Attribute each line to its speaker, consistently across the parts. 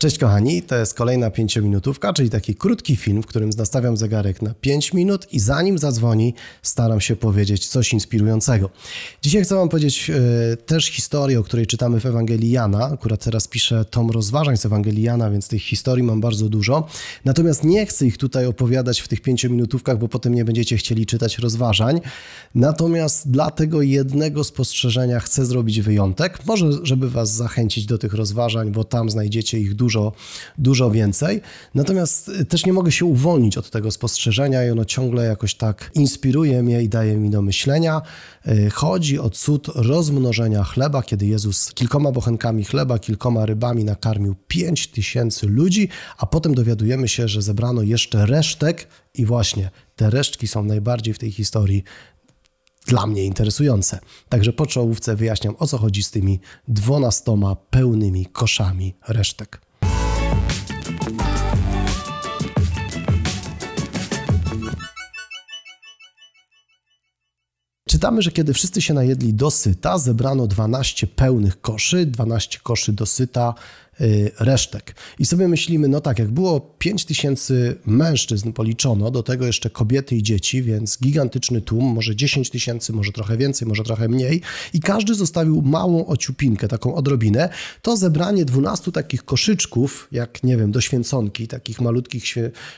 Speaker 1: Cześć kochani, to jest kolejna pięciominutówka, czyli taki krótki film, w którym nastawiam zegarek na 5 minut i zanim zadzwoni, staram się powiedzieć coś inspirującego. Dzisiaj chcę Wam powiedzieć e, też historię, o której czytamy w Ewangelii Jana. Akurat teraz piszę tom rozważań z Ewangelii Jana, więc tych historii mam bardzo dużo. Natomiast nie chcę ich tutaj opowiadać w tych pięciominutówkach, bo potem nie będziecie chcieli czytać rozważań. Natomiast dla tego jednego spostrzeżenia chcę zrobić wyjątek. Może, żeby Was zachęcić do tych rozważań, bo tam znajdziecie ich dużo dużo, dużo więcej. Natomiast y, też nie mogę się uwolnić od tego spostrzeżenia i ono ciągle jakoś tak inspiruje mnie i daje mi do myślenia. Y, chodzi o cud rozmnożenia chleba, kiedy Jezus kilkoma bochenkami chleba, kilkoma rybami nakarmił 5 tysięcy ludzi, a potem dowiadujemy się, że zebrano jeszcze resztek i właśnie te resztki są najbardziej w tej historii dla mnie interesujące. Także po czołówce wyjaśniam o co chodzi z tymi dwunastoma pełnymi koszami resztek. Czytamy, że kiedy wszyscy się najedli dosyta, zebrano 12 pełnych koszy, 12 koszy dosyta Y, resztek. I sobie myślimy, no tak, jak było 5 tysięcy mężczyzn policzono, do tego jeszcze kobiety i dzieci, więc gigantyczny tłum, może 10 tysięcy, może trochę więcej, może trochę mniej, i każdy zostawił małą ociupinkę, taką odrobinę, to zebranie 12 takich koszyczków, jak nie wiem, święconki, takich malutkich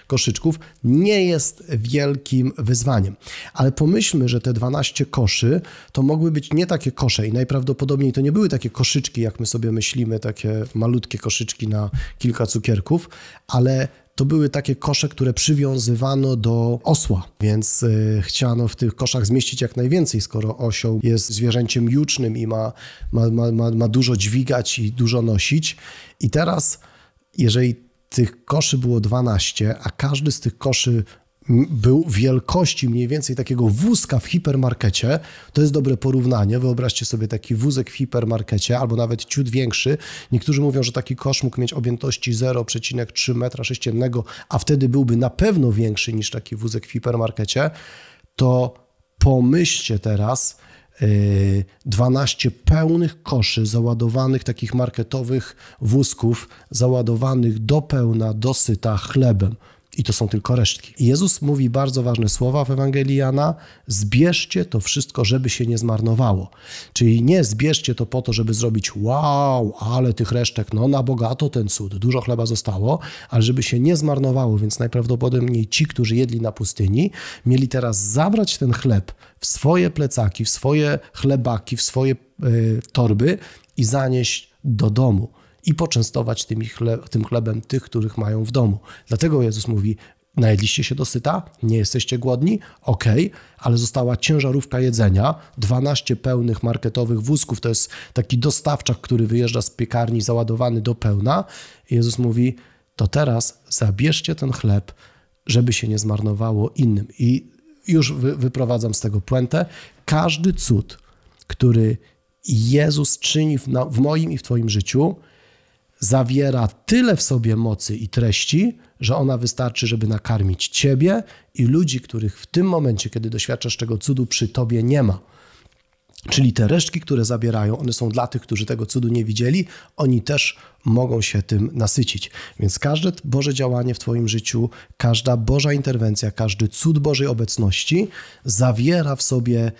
Speaker 1: koszyczków, nie jest wielkim wyzwaniem. Ale pomyślmy, że te 12 koszy to mogły być nie takie kosze i najprawdopodobniej to nie były takie koszyczki, jak my sobie myślimy, takie malutkie malutkie koszyczki na kilka cukierków, ale to były takie kosze, które przywiązywano do osła, więc y, chciano w tych koszach zmieścić jak najwięcej, skoro osioł jest zwierzęciem jucznym i ma, ma, ma, ma dużo dźwigać i dużo nosić. I teraz, jeżeli tych koszy było 12, a każdy z tych koszy był wielkości mniej więcej takiego wózka w hipermarkecie. To jest dobre porównanie. Wyobraźcie sobie taki wózek w hipermarkecie albo nawet ciut większy. Niektórzy mówią, że taki kosz mógł mieć objętości 0,3 metra sześciennego, a wtedy byłby na pewno większy niż taki wózek w hipermarkecie. To pomyślcie teraz, 12 y, pełnych koszy załadowanych, takich marketowych wózków, załadowanych do pełna, dosyta chlebem. I to są tylko resztki. I Jezus mówi bardzo ważne słowa w Ewangelii Jana: zbierzcie to wszystko, żeby się nie zmarnowało. Czyli nie zbierzcie to po to, żeby zrobić wow, ale tych resztek, no na bogato ten cud, dużo chleba zostało, ale żeby się nie zmarnowało, więc najprawdopodobniej ci, którzy jedli na pustyni, mieli teraz zabrać ten chleb w swoje plecaki, w swoje chlebaki, w swoje y, torby i zanieść do domu i poczęstować tymi chleb, tym chlebem tych, których mają w domu. Dlatego Jezus mówi, Najedliście się dosyta? Nie jesteście głodni? ok, ale została ciężarówka jedzenia, 12 pełnych marketowych wózków, to jest taki dostawczak, który wyjeżdża z piekarni załadowany do pełna. Jezus mówi, to teraz zabierzcie ten chleb, żeby się nie zmarnowało innym. I już wy, wyprowadzam z tego puentę. Każdy cud, który Jezus czyni w, w moim i w Twoim życiu, zawiera tyle w sobie mocy i treści, że ona wystarczy, żeby nakarmić ciebie i ludzi, których w tym momencie, kiedy doświadczasz tego cudu, przy tobie nie ma. Czyli te resztki, które zabierają, one są dla tych, którzy tego cudu nie widzieli, oni też mogą się tym nasycić. Więc każde Boże działanie w Twoim życiu, każda Boża interwencja, każdy cud Bożej obecności zawiera w sobie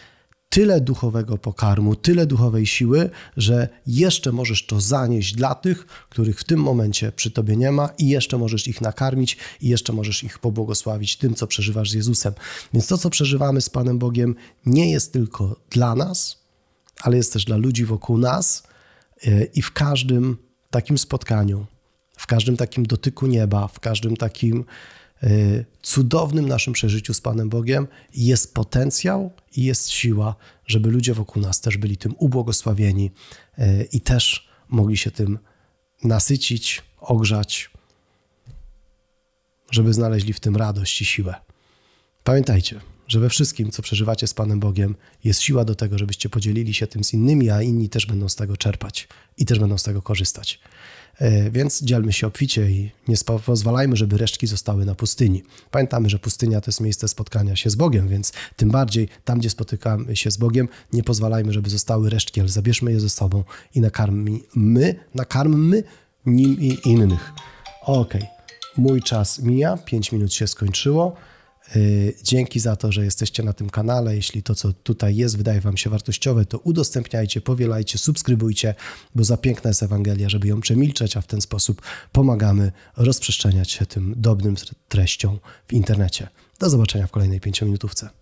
Speaker 1: tyle duchowego pokarmu, tyle duchowej siły, że jeszcze możesz to zanieść dla tych, których w tym momencie przy tobie nie ma, i jeszcze możesz ich nakarmić, i jeszcze możesz ich pobłogosławić tym, co przeżywasz z Jezusem. Więc to, co przeżywamy z Panem Bogiem, nie jest tylko dla nas, ale jest też dla ludzi wokół nas e, i w każdym takim spotkaniu, w każdym takim dotyku nieba, w każdym takim Y, cudownym naszym przeżyciu z Panem Bogiem jest potencjał i jest siła, żeby ludzie wokół nas też byli tym ubłogosławieni y, i też mogli się tym nasycić, ogrzać, żeby znaleźli w tym radość i siłę. Pamiętajcie, że we wszystkim, co przeżywacie z Panem Bogiem, jest siła do tego, żebyście podzielili się tym z innymi, a inni też będą z tego czerpać i też będą z tego korzystać. E, więc dzielmy się obficie i nie pozwalajmy, żeby resztki zostały na pustyni. Pamiętamy, że pustynia to jest miejsce spotkania się z Bogiem, więc tym bardziej tam, gdzie spotykamy się z Bogiem, nie pozwalajmy, żeby zostały resztki, ale zabierzmy je ze sobą i nakarmmy, nakarmmy nim i innych. Okej, okay. mój czas mija, 5 minut się skończyło. Y, dzięki za to, że jesteście na tym kanale. Jeśli to, co tutaj jest, wydaje Wam się wartościowe, to udostępniajcie, powielajcie, subskrybujcie, bo za piękna jest Ewangelia, żeby ją przemilczeć, a w ten sposób pomagamy rozprzestrzeniać się tym dobrym treścią w internecie. Do zobaczenia w kolejnej pięciominutówce.